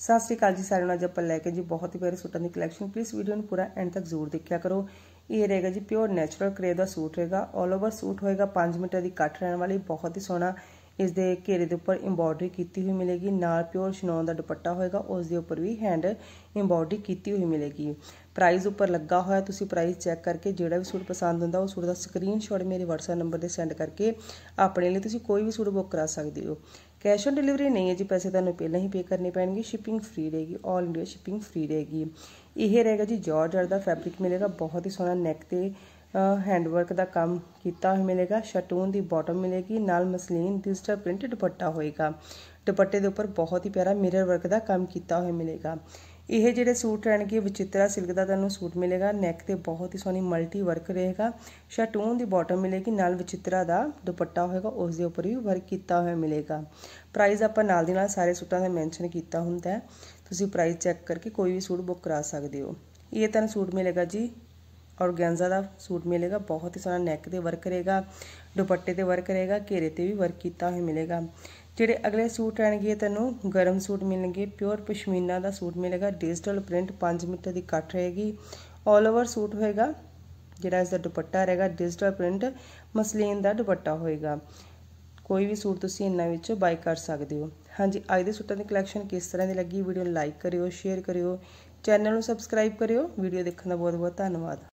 ਸਤਿ ਸ਼੍ਰੀ ਅਕਾਲ ਜੀ ਸਾਰਿਆਂ ਨੂੰ ਜੱਪਲ ਲੈ ਕੇ ਜੀ ਬਹੁਤ ਹੀ ਪਿਆਰੇ ਸੂਟਾਂ ਦੀ ਕਲੈਕਸ਼ਨ ਪਲੀਜ਼ ਵੀਡੀਓ ਨੂੰ ਪੂਰਾ ਐਂਡ ਤੱਕ ਜ਼ਰੂਰ ਦੇਖਿਆ ਕਰੋ ਇਹ ਰਹੇਗਾ ਜੀ ਪਿਓਰ ਨੇਚਰਲ ਕਰੇ ਦਾ ਸੂਟ ਰਹੇਗਾ 올 ਓਵਰ ਸੂਟ ਹੋਏਗਾ 5 ਮੀਟਰ ਦੀ ਕੱਟ ਰਹਿਣ ਵਾਲੀ ਬਹੁਤ ਹੀ ਸੋਹਣਾ ਇਸ ਦੇ ਘੇਰੇ ਦੇ ਉੱਪਰ ਐਮਬੋਡਰੀ ਕੀਤੀ ਹੋਈ ਮਿਲੇਗੀ ਨਾਲ ਪਿਓਰ ਸ਼ਨੋਨ ਦਾ ਦੁਪੱਟਾ ਹੋਏਗਾ ਉਸ ਦੇ ਉੱਪਰ ਵੀ ਹੈਂਡ ਐਮਬੋਡਰੀ ਕੀਤੀ ਹੋਈ ਮਿਲੇਗੀ ਪ੍ਰਾਈਸ ਉੱਪਰ ਲੱਗਾ ਹੋਇਆ ਤੁਸੀਂ ਪ੍ਰਾਈਸ ਚੈੱਕ ਕਰਕੇ ਜਿਹੜਾ ਵੀ ਸੂਟ ਪਸੰਦ ਹੁੰਦਾ ਉਹ ਸੂਟ ਦਾ ਸਕਰੀਨਸ਼ਾਟ ਮੇਰੇ WhatsApp ਨੰਬਰ ਤੇ ਸੈਂਡ ਕਰਕੇ ਆਪਣੇ ਲਈ ਤੁਸੀਂ ਕੋਈ ਵੀ ਸੂਟ ਬੁੱਕ ਕਰਾ ਸਕਦੇ ਹੋ ਕੈਸ਼ ਔਨ ਡਿਲੀਵਰੀ ਨਹੀਂ ਹੈ ਜੀ ਪੈਸੇ ਤੁਹਾਨੂੰ ਪਹਿਲਾਂ ਹੀ ਪੇ ਕਰਨੇ ਪੈਣਗੇ ਸ਼ਿਪਿੰਗ ਫ੍ਰੀ ਰਹੇਗੀ 올 ਇੰਡੀਆ ਸ਼ਿਪਿੰਗ ਫ੍ਰੀ ਰਹੇਗੀ ਇਹ ਰਹੇਗਾ ਜੀ ਜਾਰਜਟ ਦਾ ਫੈਬਰਿਕ ਮਿਲੇਗਾ ਬਹੁਤ ਹੀ ਸੋਹਣਾ ਨੈਕ ਤੇ ਹੈਂਡਵਰਕ ਦਾ ਕੰਮ ਕੀਤਾ ਹੋਇਆ ਮਿਲੇਗਾ ਸ਼ਟੂਨ ਦੀ ਬਾਟਮ ਮਿਲੇਗੀ ਨਾਲ ਮਸਲੀਨ ਡਿਜੀਟਲ ਪ੍ਰਿੰਟਡ ਦੁਪੱਟਾ ਹੋਏਗਾ ਦੁਪੱਟੇ ਦੇ ਉੱਪਰ ਬਹੁਤ ਹੀ ਪਿਆਰਾ ਮਿਰਰ ਵਰਕ ਦਾ ਕੰਮ ਕੀਤਾ ਹੋਇਆ ਮਿਲੇਗਾ ਇਹ ਜਿਹੜੇ ਸੂਟ ਰਹਿਣਗੇ ਵਿਚਿਤਰਾ ਸਿਲਕ ਦਾ ਤੁਹਾਨੂੰ ਸੂਟ ਮਿਲੇਗਾ ਨੈਕ ਤੇ ਬਹੁਤ ਹੀ ਸੋਹਣੀ ਮਲਟੀ ਵਰਕ ਰਹੇਗਾ ਸ਼ਟੂਨ ਦੀ ਬਾਟਮ ਮਿਲੇਗੀ ਨਾਲ ਵਿਚਿਤਰਾ ਦਾ ਦੁਪੱਟਾ ਹੋਏਗਾ ਉਸ ਦੇ ਉੱਪਰ ਵੀ ਵਰਕ ਕੀਤਾ ਹੋਇਆ ਮਿਲੇਗਾ ਪ੍ਰਾਈਸ ਆਪਾਂ ਨਾਲ ਦੀ ਨਾਲ ਸਾਰੇ ਸੂਟਾਂ ਦਾ ਮੈਂਸ਼ਨ ਕੀਤਾ ਹੁੰਦਾ ਤੁਸੀਂ ਪ੍ਰਾਈਸ ਚੈੱਕ ਕਰਕੇ ਕੋਈ ਵੀ ਸੂਟ ਬੁੱਕ ਕਰਾ ਸਕਦੇ ਹੋ ਇਹ ਤੁਹਾਨੂੰ ਸੂਟ ਮਿਲੇਗਾ ਜੀ ਔਰਗੈਂਜ਼ਾ ਦਾ ਸੂਟ ਮਿਲੇਗਾ ਬਹੁਤ ਹੀ ਸੋਹਣਾ ਨੈਕ ਤੇ ਵਰਕ ਰਹੇਗਾ ਦੁਪੱਟੇ ਤੇ ਵਰਕ ਰਹੇਗਾ ਘੇਰੇ ਤੇ ਵੀ ਵਰਕ ਕੀਤਾ ਹੋਇਆ ਮਿਲੇਗਾ ਜਿਹੜੇ ਅਗਲੇ ਸੂਟ ਆਣਗੇ ਤੈਨੂੰ ਗਰਮ ਸੂਟ ਮਿਲਣਗੇ ਪਿਓਰ ਪਸ਼ਮੀਨਾ ਦਾ ਸੂਟ ਮਿਲੇਗਾ ਡਿਜੀਟਲ ਪ੍ਰਿੰਟ 5 ਮੀਟਰ ਦੀ ਕੱਟ ਰਹੇਗੀ 올 ਓਵਰ ਸੂਟ ਹੋਏਗਾ ਜਿਹੜਾ ਇਸ ਦਾ ਦੁਪੱਟਾ ਰਹੇਗਾ ਡਿਜੀਟਲ ਪ੍ਰਿੰਟ ਮਸਲੀਨ ਦਾ ਦੁਪੱਟਾ ਹੋਏਗਾ ਕੋਈ ਵੀ ਸੂਟ ਤੁਸੀਂ ਇਹਨਾਂ ਵਿੱਚੋਂ ਬਾਈ ਕਰ ਸਕਦੇ ਹੋ ਹਾਂਜੀ ਅੱਜ ਦੇ ਸੂਟਾਂ ਦੀ ਕਲੈਕਸ਼ਨ ਕਿਸ ਤਰ੍ਹਾਂ ਦੀ ਲੱਗੀ ਵੀਡੀਓ ਨੂੰ ਲਾਈਕ ਕਰਿਓ ਸ਼ੇਅਰ ਕਰਿਓ ਚੈਨਲ ਨੂੰ ਸਬਸਕ੍ਰਾਈਬ ਕਰਿਓ ਵੀਡੀਓ ਦੇਖਣ ਦਾ ਬਹੁਤ ਬਹੁਤ ਧੰਨਵਾਦ